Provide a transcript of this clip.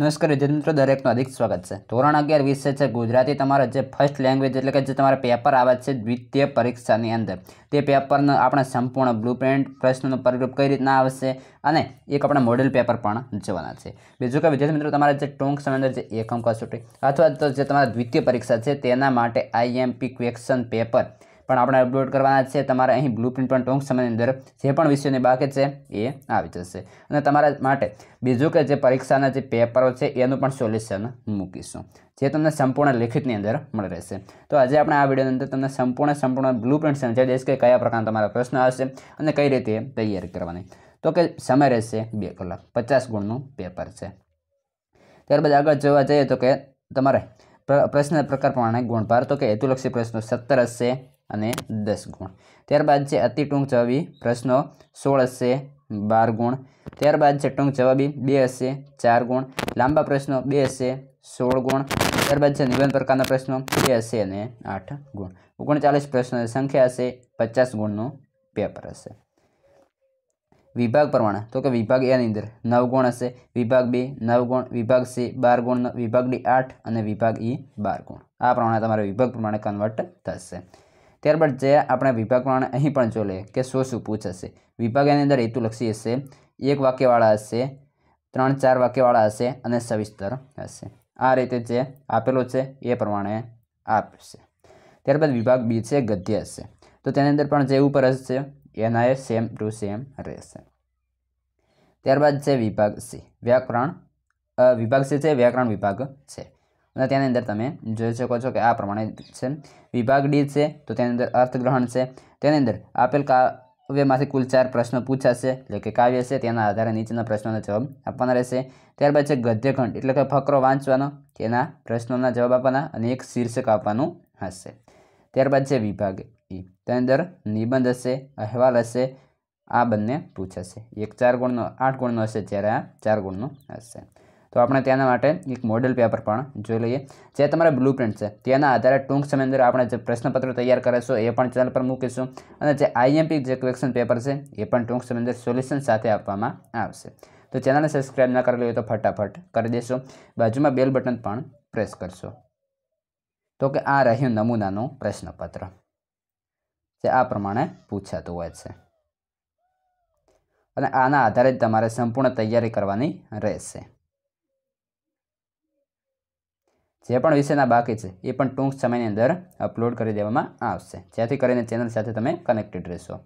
નમસ્કાર વિદ્યાર્થી મિત્રો દરેકનું અધિક સ્વાગત છે ધોરણ અગિયાર વિષય છે ગુજરાતી તમારા જે ફર્સ્ટ લેંગ્વેજ એટલે કે જે તમારા પેપર આવે છે દ્વિતીય પરીક્ષાની અંદર તે પેપરનો આપણે સંપૂર્ણ બ્લુ પ્રિન્ટ પ્રશ્નનું પરિરૂપ કઈ રીતના આવશે અને એક આપણે મોડેલ પેપર પણ જોવાના છે બીજું કે વિદ્યાર્થી મિત્રો તમારા જે ટૂંક સમય અંદર જે એકમ કસોટી અથવા તો જે તમારા દ્વિતીય પરીક્ષા છે તેના માટે આઈએમપી ક્વેશ્ચન પેપર પણ આપણે અપલોડ કરવાના છે તમારે અહીં બ્લુ પણ ટૂંક સમયની અંદર જે પણ વિષયોની બાકી છે એ આવી જશે અને તમારા માટે બીજું કે જે પરીક્ષાના જે પેપરો છે એનું પણ સોલ્યુશન મૂકીશું જે તમને સંપૂર્ણ લેખિતની અંદર મળી રહેશે તો આજે આપણે આ વિડીયોની અંદર તમને સંપૂર્ણ સંપૂર્ણ બ્લુ બ્લુપ્રિન્ટ સમજાવી દઈશ કે કયા પ્રકારના તમારા પ્રશ્ન આવશે અને કઈ રીતે તૈયારી કરવાની તો કે સમય રહેશે બે કલાક પચાસ ગુણનું પેપર છે ત્યારબાદ આગળ જોવા જઈએ તો કે તમારે પ્રશ્ન પ્રકાર પ્રમાણે ગુણભાર તો કે હેતુલક્ષી પ્રશ્નો સત્તર હશે અને દસ ગુણ ત્યારબાદ છે અતિ ટૂંક જવાબી પ્રશ્નો સોળ હશે બાર ગુણ ત્યારબાદ છે ટૂંક જવાબી બે હશે ચાર ગુણ લાંબા પ્રશ્નો બે હશે સોળ ગુણ ત્યારબાદ છે નિબંધ પ્રકારના પ્રશ્નો બે હશે અને આઠ ગુણ ઓગણચાલીસ પ્રશ્નો સંખ્યા હશે પચાસ ગુણનું પેપર હશે વિભાગ પ્રમાણે તો કે વિભાગ એની અંદર નવ ગુણ હશે વિભાગ બી નવ ગુણ વિભાગ સી બાર ગુણ વિભાગ ડી આઠ અને વિભાગ ઈ બાર ગુણ આ પ્રમાણે તમારે વિભાગ પ્રમાણે કન્વર્ટ થશે ત્યારબાદ જે આપણા વિભાગ પ્રમાણે અહીં પણ જો લે કે સો સુપૂછ હશે વિભાગ એની અંદર હેતુલક્ષી હશે એક વાક્યવાળા હશે ત્રણ ચાર વાક્યવાળા હશે અને સવિસ્તર હશે આ રીતે જે આપેલો છે એ પ્રમાણે આપશે ત્યારબાદ વિભાગ બી છે ગદ્ય હશે તો તેની અંદર પણ જે ઉપર હશે એના એ સેમ ટુ સેમ રહેશે ત્યારબાદ છે વિભાગ સી વ્યાકરણ વિભાગ સી છે વ્યાકરણ વિભાગ છે અને તેની અંદર તમે જોઈ શકો છો કે આ પ્રમાણે છે વિભાગ ડી છે તો તેની અંદર અર્થગ્રહણ છે તેની અંદર આપેલ કાવ્યમાંથી કુલ ચાર પ્રશ્નો પૂછાશે એટલે કે કાવ્ય છે તેના આધારે નીચેના પ્રશ્નોના જવાબ આપવાના રહેશે ત્યારબાદ છે ગદ્યખંડ એટલે કે ફકરો વાંચવાનો તેના પ્રશ્નોના જવાબ આપવાના અને એક શીર્ષક આપવાનું હશે ત્યારબાદ છે વિભાગ ઈ તેની અંદર નિબંધ હશે અહેવાલ હશે આ બંને પૂછાશે એક ચાર ગુણનો આઠ ગુણનો હશે જ્યારે આ ચાર ગુણનો હશે તો આપણે તેના માટે એક મોડેલ પેપર પણ જોઈ લઈએ જે તમારા બ્લુ છે તેના આધારે ટૂંક સમય અંદર આપણે જે પ્રશ્નપત્રો તૈયાર કરીશું એ પણ ચેનલ પર મૂકીશું અને જે આઈએમપી જે ક્વેશ્ચન પેપર છે એ પણ ટૂંક સમય અંદર સોલ્યુશન સાથે આપવામાં આવશે તો ચેનલને સબસ્ક્રાઈબ ના કરેલી હોય તો ફટાફટ કરી દેશો બાજુમાં બેલ બટન પણ પ્રેસ કરશો તો કે આ રહ્યું નમૂનાનું પ્રશ્નપત્ર જે આ પ્રમાણે પૂછાતું હોય છે અને આના આધારે જ તમારે સંપૂર્ણ તૈયારી કરવાની રહેશે જે પણ વિષયના બાકી છે એ પણ ટૂંક સમયની અંદર અપલોડ કરી દેવામાં આવશે જેથી કરીને ચેનલ સાથે તમે કનેક્ટેડ રહેશો